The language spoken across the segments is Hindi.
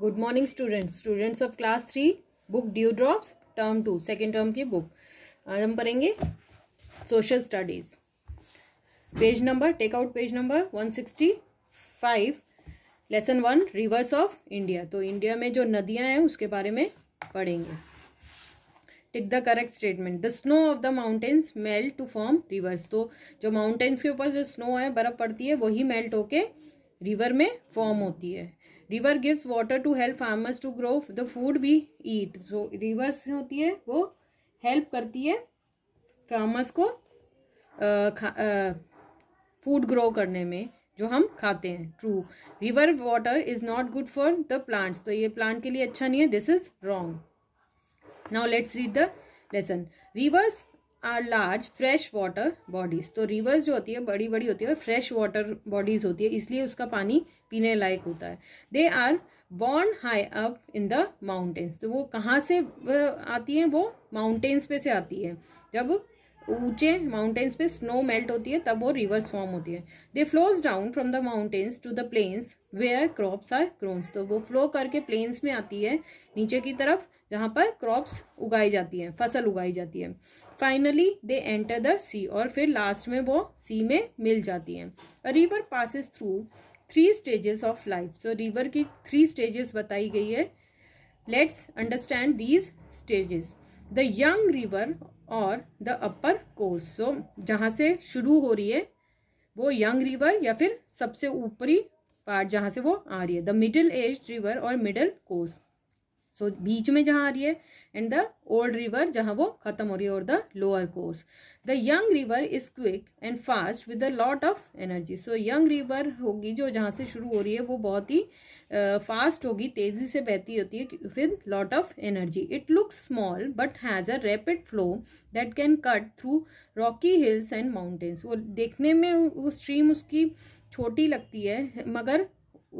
good morning students students of class three book dew drops term two second term की बुक आज हम पढ़ेंगे social studies page number take out page number one sixty five lesson one rivers of India तो इंडिया में जो नदियां हैं उसके बारे में पढ़ेंगे tick the correct statement the snow of the mountains melt to form rivers तो जो माउंटेन्स के ऊपर जो स्नो है बर्फ़ पड़ती है वही मेल्ट होके रिवर में फॉर्म होती है river gives water to help farmers to grow the food we eat so rivers होती है वो हेल्प करती है फार्मर्स को फूड ग्रो करने में जो हम खाते हैं true river water is not good for the plants तो ये प्लांट के लिए अच्छा नहीं है this is wrong now let's read the lesson rivers are large fresh water bodies तो रिवर्स जो होती है बड़ी बड़ी होती है और फ्रेश वाटर बॉडीज़ होती है इसलिए उसका पानी पीने लायक होता है they are born high up in the mountains तो वो कहाँ से आती हैं वो माउंटेन्स पे से आती है जब ऊंचे माउंटेन्स पे स्नो मेल्ट होती है तब वो रिवर्स फॉर्म होती है they flows down from the mountains to the plains where crops are grown तो वो फ्लो करके प्लेन्स में आती है नीचे की तरफ जहाँ पर क्रॉप्स उगाई जाती हैं फसल उगाई जाती है finally they enter the sea और फिर लास्ट में वो सी में मिल जाती हैं river passes through three stages of life so river की थ्री स्टेजेस बताई गई है let's understand these stages the young river और द अपर कोर्स सो जहाँ से शुरू हो रही है वो यंग रिवर या फिर सबसे ऊपरी पार्ट जहाँ से वो आ रही है द मिडिल एज रिवर और मिडिल कोर्स सो so, बीच में जहाँ आ रही है एंड द ओल्ड रिवर जहाँ वो खत्म हो रही है और the lower course the young river is quick and fast with the lot of energy so young river होगी जो जहाँ से शुरू हो रही है वो बहुत ही फास्ट uh, होगी तेजी से बहती होती है with lot of energy it looks small but has a rapid flow that can cut through rocky hills and mountains वो देखने में वो स्ट्रीम उसकी छोटी लगती है मगर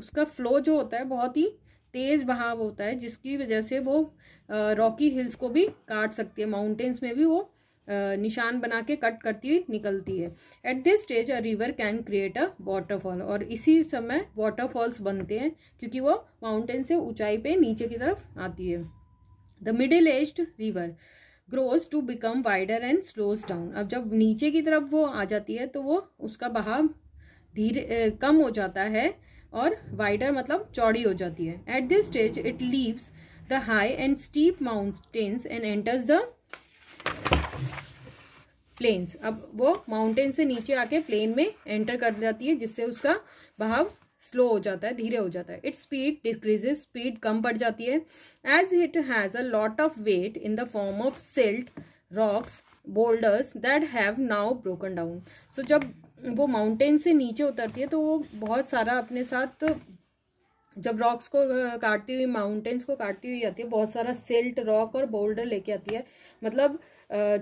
उसका फ्लो जो होता है बहुत ही तेज़ बहाव होता है जिसकी वजह से वो रॉकी हिल्स को भी काट सकती है माउंटेन्स में भी वो निशान बना के कट करती हुई निकलती है at this stage a river can create a waterfall और इसी समय वाटरफॉल्स बनते हैं क्योंकि वो माउंटेन से ऊंचाई पे नीचे की तरफ आती है the middle aged river grows to become wider and slows down अब जब नीचे की तरफ वो आ जाती है तो वो उसका बहाव धीरे कम हो जाता है और वाइडर मतलब चौड़ी हो जाती है at this stage it leaves the high and steep mountains and enters the plains अब वो माउंटेन से नीचे आके प्लेन में एंटर कर जाती है जिससे उसका बहाव स्लो हो जाता है धीरे हो जाता है इट्स स्पीड डिक्रीजेज स्पीड कम बढ़ जाती है as it has a lot of weight in the form of silt rocks boulders that have now broken down so जब वो माउंटेन से नीचे उतरती है तो वो बहुत सारा अपने साथ जब रॉक्स को काटती हुई माउंटेन्स को काटती हुई आती है बहुत सारा सिल्ट रॉक और बोल्डर लेके आती है मतलब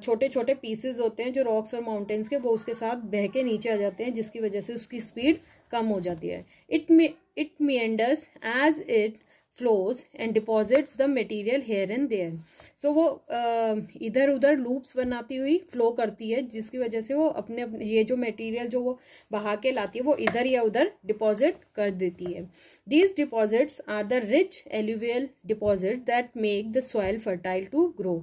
छोटे छोटे पीसेज होते हैं जो रॉक्स और माउंटेन्स के वो उसके साथ बह के नीचे आ जाते हैं जिसकी वजह से उसकी स्पीड कम हो जाती है it may it meanders as it flows and deposits the material here and there so वो इधर उधर loops बनाती हुई flow करती है जिसकी वजह से वो अपने ये जो material जो वो बहा के लाती है वो इधर या उधर deposit कर देती है these deposits are the rich alluvial deposits that make the soil fertile to grow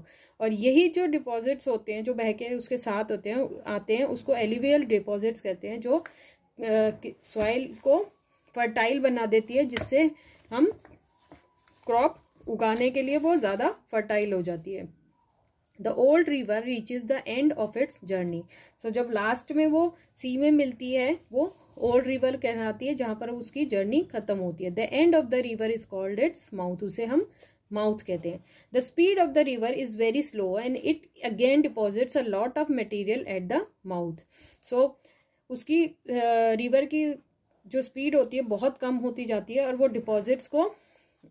और यही जो डिपॉजिट्स होते हैं जो बह के उसके साथ होते हैं आते हैं उसको एलिवियल डिपॉजिट्स कहते हैं जो सॉइल को फर्टाइल बना देती है जिससे हम क्रॉप उगाने के लिए वो ज़्यादा फर्टाइल हो जाती है the old river reach is the end of its journey so जब लास्ट में वो सी में मिलती है वो ओल्ड रिवर कहलाती है जहाँ पर उसकी जर्नी खत्म होती है the end of the river is called its mouth उसे हम माउथ कहते हैं the speed of the river is very slow and it again deposits a lot of material at the mouth so उसकी रिवर uh, की जो स्पीड होती है बहुत कम होती जाती है और वो डिपॉजिट्स को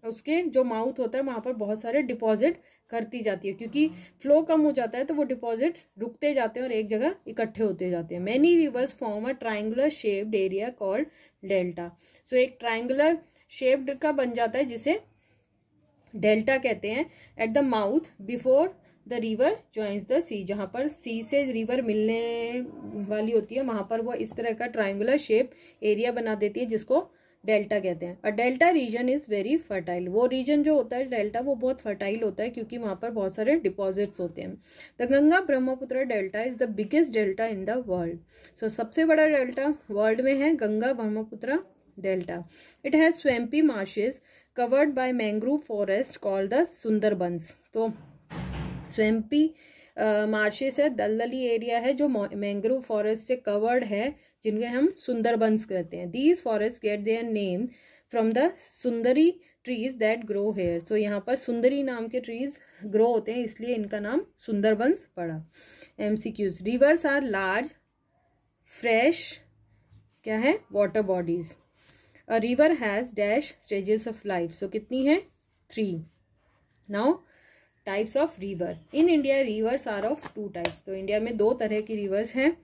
उसके जो माउथ होता है वहाँ पर बहुत सारे डिपॉजिट करती जाती है क्योंकि फ्लो कम हो जाता है तो वो डिपॉजिट्स रुकते जाते हैं और एक जगह इकट्ठे होते जाते हैं many rivers form a triangular shaped area called delta so एक ट्राइंगुलर शेप्ड का बन जाता है जिसे डेल्टा कहते हैं at the mouth before the river joins the sea जहाँ पर सी से रिवर मिलने वाली होती है वहाँ पर वो इस तरह का ट्राइंगुलर शेप एरिया बना देती है जिसको डेल्टा कहते हैं और delta region is very fertile वो रीजन जो होता है डेल्टा वो बहुत फर्टाइल होता है क्योंकि वहाँ पर बहुत सारे डिपॉजिट्स होते हैं the Ganga Brahmaputra delta is the biggest delta in the world so सबसे बड़ा डेल्टा वर्ल्ड में है Ganga Brahmaputra delta it has swampy marshes covered by mangrove forest call the Sundarbans तो स्वेम्पी मार्शेस है दलदली एरिया है जो मैंग्रोव फॉरेस्ट से कवर्ड है जिनके हम सुंदरबंस कहते हैं these forest get their name from the sundari trees that grow here so यहाँ पर सुंदरी नाम के ट्रीज ग्रो होते हैं इसलिए इनका नाम सुंदरबंस पड़ा M C Qs rivers are large fresh क्या है water bodies a river has dash stages of life so कितनी है three now types of river in India rivers are of two types तो इंडिया में दो तरह की रिवर्स हैं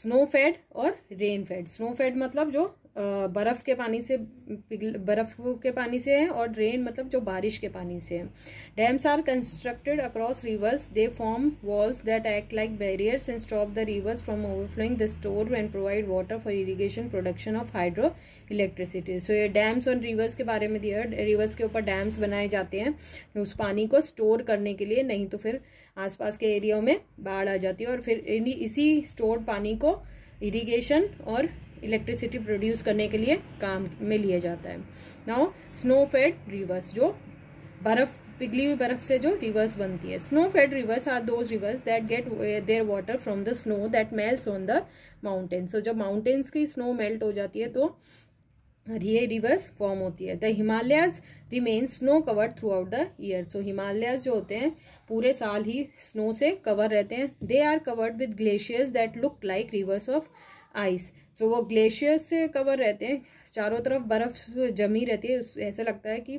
स्नो फेड और रेन फेड स्नो फेड मतलब जो बर्फ़ के पानी से बर्फ़ के पानी से है और ड्रेन मतलब जो बारिश के पानी से है dams are constructed across rivers they form walls that act like barriers and stop the rivers from overflowing the store and provide water for irrigation production of hydro electricity so ये डैम्स और रिवर्स के बारे में दिया रिवर्स के ऊपर डैम्स बनाए जाते हैं उस पानी को स्टोर करने के लिए नहीं तो फिर आसपास के एरियाओं में बाढ़ आ जाती है और फिर इसी स्टोर पानी को इरिगेशन और इलेक्ट्रिसिटी प्रोड्यूस करने के लिए काम में लिया जाता है नाउ स्नो फेड रिवर्स जो बर्फ पिघली हुई बर्फ से जो रिवर्स बनती है snow fed rivers are those rivers that get their water from the snow that melt on the mountain so जब माउंटेन्स की स्नो मेल्ट हो जाती है तो ये रिवर्स फॉर्म होती है the Himalayas remain snow covered throughout the year so Himalayas जो होते हैं पूरे साल ही स्नो से कवर रहते हैं they are covered with glaciers that look like rivers of ice जो वो ग्लेशियर्स से कवर रहते हैं चारों तरफ बर्फ़ जमी रहती है ऐसा लगता है कि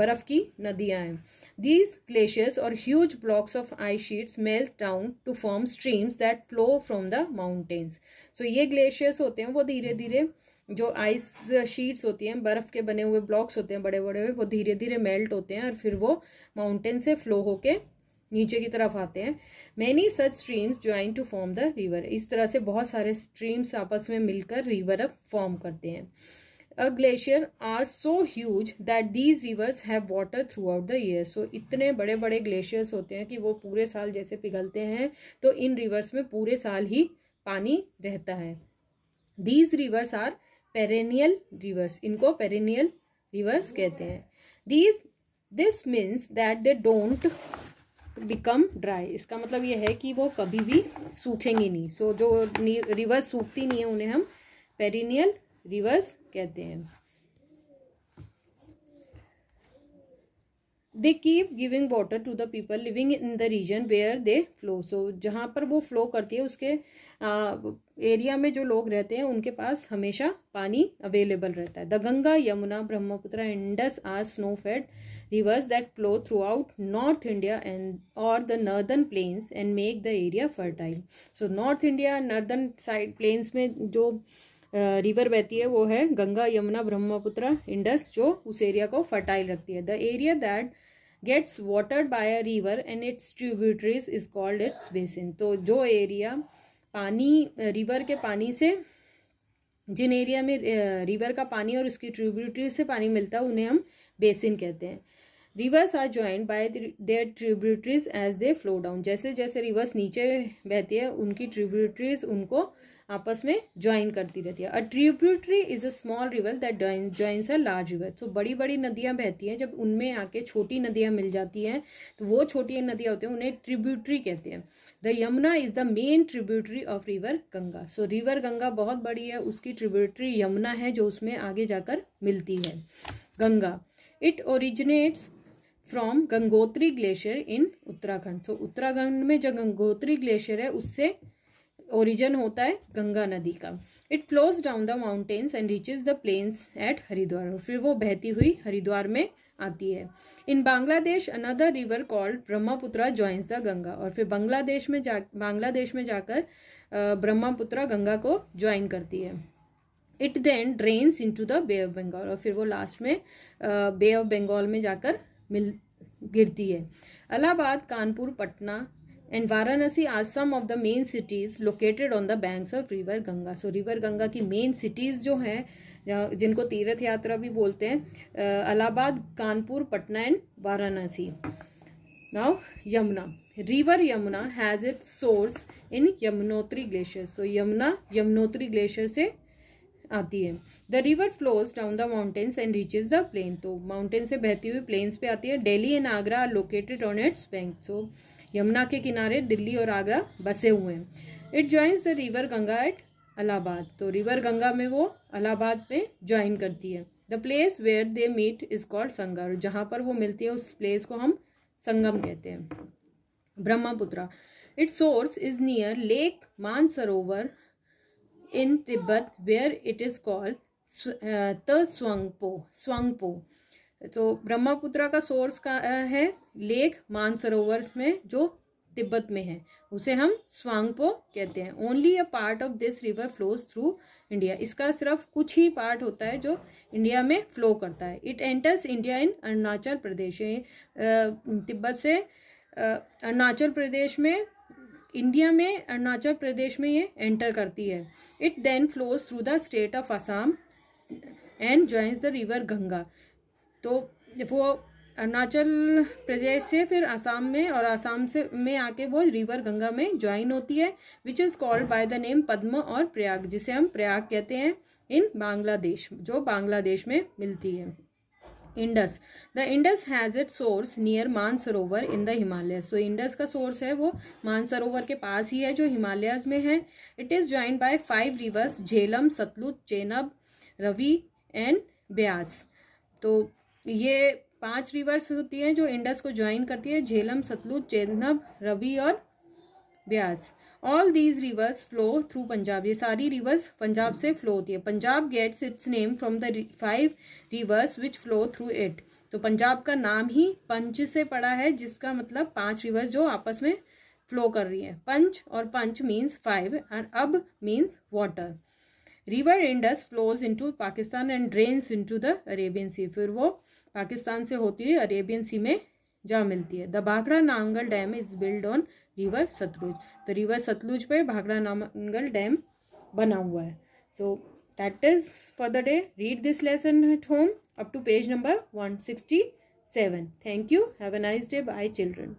बर्फ़ की नदियाँ हैं दीज ग्लेशियर्स और huge blocks of ice sheets melt down to form streams that flow from the mountains so ये ग्लेशियर्स होते हैं वो धीरे धीरे जो आइस शीट्स होती हैं बर्फ़ के बने हुए ब्लॉक्स होते हैं बड़े बड़े वो धीरे धीरे मेल्ट होते हैं और फिर वो माउंटेन से फ्लो होके नीचे की तरफ आते हैं many such streams join to form the river इस तरह से बहुत सारे स्ट्रीम्स आपस में मिलकर रिवर अब फॉर्म करते हैं a glacier are so huge that these rivers have water throughout the year so इतने बड़े बड़े ग्लेशियर्स होते हैं कि वो पूरे साल जैसे पिघलते हैं तो इन रिवर्स में पूरे साल ही पानी रहता है these rivers are perennial rivers इनको पेरेनियल रिवर्स कहते हैं these this means that they don't become dry इसका मतलब ये है कि वो कभी भी सूखेंगी नहीं सो so, जो रिवर्स सूखती नहीं है उन्हें हम पेरिनियल रिवर्स कहते हैं they keep giving water to the people living in the region where they flow so जहाँ पर वो फ्लो करती है उसके आ, एरिया में जो लोग रहते हैं उनके पास हमेशा पानी अवेलेबल रहता है the Ganga Yamuna Brahmaputra Indus are snow fed rivers that flow throughout north India and और the northern plains and make the area fertile so north India northern side plains में जो रिवर बहती है वो है गंगा यमुना ब्रह्मपुत्र इंडस जो उस एरिया को फर्टाइल रखती है the area that gets watered by a river and its tributaries is called its basin तो जो एरिया पानी रिवर के पानी से जिन एरिया में रिवर का पानी और उसकी ट्रिब्यूटरीज से पानी मिलता है उन्हें हम बेसिन कहते हैं rivers are joined by their tributaries as they flow down जैसे जैसे रिवर्स नीचे बहती है उनकी ट्रिब्यूटरीज उनको आपस में ज्वाइन करती रहती है a tributary is a small river that joins a large river so बड़ी बड़ी नदियाँ बहती हैं जब उनमें आके छोटी नदियाँ मिल जाती हैं तो वो छोटी नदियाँ होती हैं उन्हें ट्रिब्यूटरी कहते हैं the Yamuna is the main tributary of river Ganga so river Ganga बहुत बड़ी है उसकी ट्रिब्यूटरी यमुना है जो उसमें आगे जाकर मिलती है Ganga it originates from Gangotri glacier in Uttarakhand so Uttarakhand में जो गंगोत्री ग्लेशियर है उससे ओरिजन होता है गंगा नदी का it flows down the mountains and reaches the plains at Haridwar और फिर वो बहती हुई हरिद्वार में आती है in Bangladesh another river called Brahmaputra joins the Ganga और फिर बांग्लादेश में जा बांग्लादेश में जाकर ब्रह्मपुत्रा गंगा को ज्वाइन करती है it then drains into the bay of Bengal और फिर वो लास्ट में बे ऑफ बंगाल में जाकर मिल गिरती है Allahabad Kanpur Patna and Varanasi are some of the main cities located on the banks of river Ganga so river Ganga की मेन सिटीज़ जो हैं जिनको तीर्थ यात्रा भी बोलते हैं Allahabad Kanpur Patna and Varanasi now Yamuna river Yamuna has it source in Yamunotri glacier so Yamuna Yamunotri glacier से आती है the river flows down the mountains and reaches the plain तो माउंटेन से बहती हुई प्लेन्स पे आती है Delhi and Agra are located on its bank so Yamuna के किनारे दिल्ली और आगरा बसे हुए हैं it joins the river Ganga at Allahabad तो रिवर गंगा में वो अलाहाबाद में ज्वाइन करती है the place where they meet is called Sangam और जहाँ पर वो मिलती है उस प्लेस को हम संगम कहते हैं Brahmaputra its source is near lake Mansarovar in Tibet where it is called Tsangpo स्वंगपो तो ब्रह्मपुत्रा का सोर्स का uh, है लेक मानसरोवर में जो तिब्बत में है उसे हम स्वांगपो कहते हैं only a part of this river flows through India इसका सिर्फ कुछ ही पार्ट होता है जो इंडिया में फ्लो करता है it enters India in Arunachal Pradesh Tibet से अरुणाचल प्रदेश में इंडिया में अरुणाचल प्रदेश में ये एंटर करती है it then flows through the state of Assam and joins the river Ganga तो वो अरुणाचल प्रदेश से फिर आसाम में और आसाम से में आके वो रिवर गंगा में ज्वाइन होती है which is called by the name Padma और प्रयाग जिसे हम प्रयाग कहते हैं इन बांग्लादेश जो बांग्लादेश में मिलती है Indus the Indus has it source near Mansarovar in the Himalaya so Indus का सोर्स है वो मानसरोवर के पास ही है जो हिमालयाज में है it is join by five rivers Jhelum Sutlej Chenab Ravi and Beas तो ये पांच रिवर्स होती हैं जो इंडस को ज्वाइन करती है झेलम सतलुज चेन्नब रवि और Beas all these rivers flow through Punjab ये सारी रिवर्स पंजाब से फ्लो होती है Punjab gets its name from the five rivers which flow through it तो पंजाब का नाम ही पंच से पड़ा है जिसका मतलब पांच रिवर्स जो आपस में फ्लो कर रही है पंच और panch means five and ab means water river Indus flows into Pakistan and drains into the Arabian sea फिर वो पाकिस्तान से होती हुई अरेबियन सी में जा मिलती है the Bhakra Nangal dam is build on river Sutlej तो रिवर सतलुज पर भाखड़ा नांगल डैम बना हुआ है so that is for the day read this lesson at home up to page number one sixty seven thank you have a nice day bye children